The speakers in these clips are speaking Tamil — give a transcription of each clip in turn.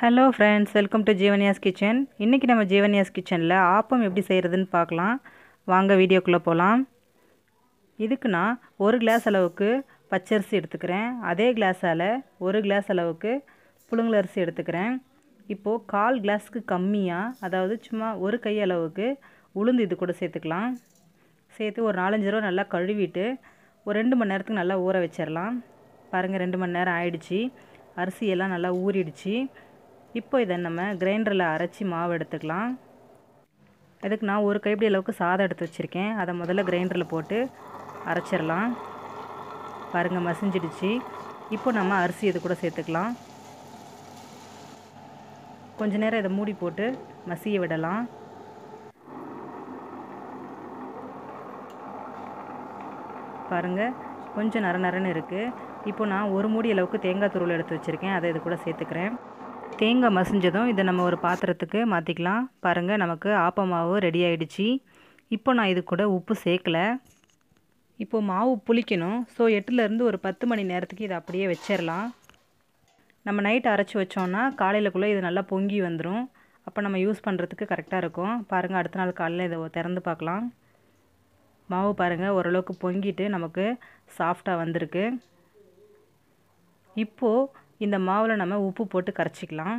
hello friends welcome to Jeevanya's kitchen இன்றைக்கி நம்ம ஜீவன்யாஸ் கிச்சனில் ஆப்பம் எப்படி செய்கிறதுன்னு பார்க்கலாம் வாங்க வீடியோக்குள்ளே போகலாம் இதுக்கு நான் ஒரு கிளாஸ் அளவுக்கு பச்சரிசி எடுத்துக்கிறேன் அதே கிளாஸால் ஒரு கிளாஸ் அளவுக்கு புழுங்கல் அரிசி எடுத்துக்கிறேன் இப்போது கால் கிளாஸ்க்கு கம்மியாக அதாவது சும்மா ஒரு கை அளவுக்கு உளுந்து இது கூட சேர்த்துக்கலாம் சேர்த்து ஒரு நாலஞ்சு ரூபா நல்லா கழுவிட்டு ஒரு ரெண்டு மணி நேரத்துக்கு நல்லா ஊற வச்சிடலாம் பாருங்கள் ரெண்டு மணி நேரம் ஆயிடுச்சு அரிசியெல்லாம் நல்லா ஊறிடுச்சு இப்போ இதை நம்ம கிரைண்டரில் அரைச்சி மாவு எடுத்துக்கலாம் அதுக்கு நான் ஒரு கைப்பிடி அளவுக்கு சாதம் எடுத்து வச்சுருக்கேன் அதை முதல்ல கிரைண்டரில் போட்டு அரைச்சிடலாம் பாருங்கள் மசிஞ்சிடுச்சு இப்போ நம்ம அரிசி இது கூட சேர்த்துக்கலாம் கொஞ்ச நேரம் இதை மூடி போட்டு மசிய விடலாம் பாருங்கள் கொஞ்சம் நர நரன்னு இருக்குது இப்போ நான் ஒரு மூடி அளவுக்கு தேங்காய் துருள் எடுத்து வச்சுருக்கேன் அதை இது கூட சேர்த்துக்கிறேன் தேங்காய் மசிஞ்சதும் இதை நம்ம ஒரு பாத்திரத்துக்கு மாற்றிக்கலாம் பாருங்கள் நமக்கு ஆப்பமாவு ரெடி ஆகிடுச்சி இப்போ நான் இது கூட உப்பு சேர்க்கலை இப்போது மாவு புளிக்கணும் ஸோ எட்டுலேருந்து ஒரு பத்து மணி நேரத்துக்கு இதை அப்படியே வச்சிடலாம் நம்ம நைட் அரைச்சி வச்சோன்னா காலையிலக்குள்ளே இது நல்லா பொங்கி வந்துடும் அப்போ நம்ம யூஸ் பண்ணுறதுக்கு கரெக்டாக இருக்கும் பாருங்கள் அடுத்த நாள் காலையில் இதை திறந்து பார்க்கலாம் மாவு பாருங்கள் ஓரளவுக்கு பொங்கிட்டு நமக்கு சாஃப்டாக வந்திருக்கு இப்போது இந்த மாவில் நம்ம உப்பு போட்டு கரைச்சிக்கலாம்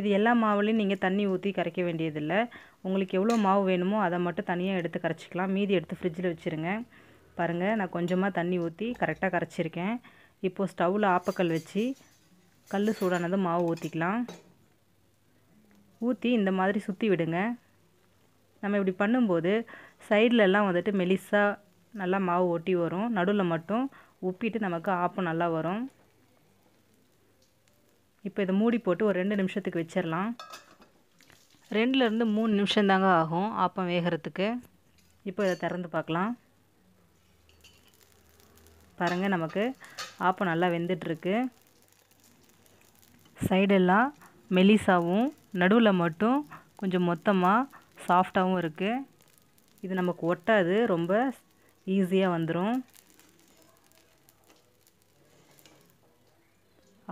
இது எல்லா மாவுலேயும் நீங்கள் தண்ணி ஊற்றி கரைக்க வேண்டியதில்லை உங்களுக்கு எவ்வளோ மாவு வேணுமோ அதை மட்டும் தனியாக எடுத்து கரைச்சிக்கலாம் மீதி எடுத்து ஃப்ரிட்ஜில் வச்சுருங்க பாருங்கள் நான் கொஞ்சமாக தண்ணி ஊற்றி கரெக்டாக கரைச்சிருக்கேன் இப்போது ஸ்டவ்வில் ஆப்பக்கல் வச்சு கல் சூடானதும் மாவு ஊற்றிக்கலாம் ஊற்றி இந்த மாதிரி சுற்றி விடுங்க நம்ம இப்படி பண்ணும்போது சைட்லலாம் வந்துட்டு மெலிசாக நல்லா மாவு ஒட்டி வரும் நடுவில் மட்டும் உப்பிட்டு நமக்கு ஆப்பம் நல்லா வரும் இப்போ இதை மூடி போட்டு ஒரு ரெண்டு நிமிஷத்துக்கு வச்சிடலாம் ரெண்டுலேருந்து மூணு நிமிஷம் தாங்க ஆகும் ஆப்பம் வேகிறதுக்கு இப்போ இதை திறந்து பார்க்கலாம் பாருங்கள் நமக்கு ஆப்பம் நல்லா வெந்துட்டுருக்கு சைடெல்லாம் மெலிசாவும் நடுவில் மட்டும் கொஞ்சம் மொத்தமாக சாஃப்டாகவும் இருக்குது இது நமக்கு ஒட்டாது ரொம்ப ஈஸியாக வந்துடும்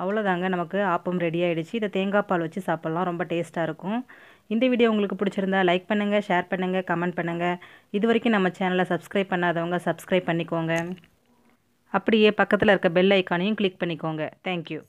அவ்வளோதாங்க நமக்கு ஆப்பம் ரெடி ஆகிடுச்சு இதை தேங்காய் பால் வச்சு சாப்பிட்லாம் ரொம்ப டேஸ்ட்டாக இருக்கும் இந்த வீடியோ உங்களுக்கு பிடிச்சிருந்தா லைக் பண்ணுங்கள் ஷேர் பண்ணுங்கள் கமெண்ட் பண்ணுங்கள் இது வரைக்கும் நம்ம சேனலை சப்ஸ்கிரைப் பண்ணாதவங்க சப்ஸ்கிரைப் பண்ணிக்கோங்க அப்படியே பக்கத்தில் இருக்க பெல் ஐக்கானையும் கிளிக் பண்ணிக்கோங்க தேங்க்யூ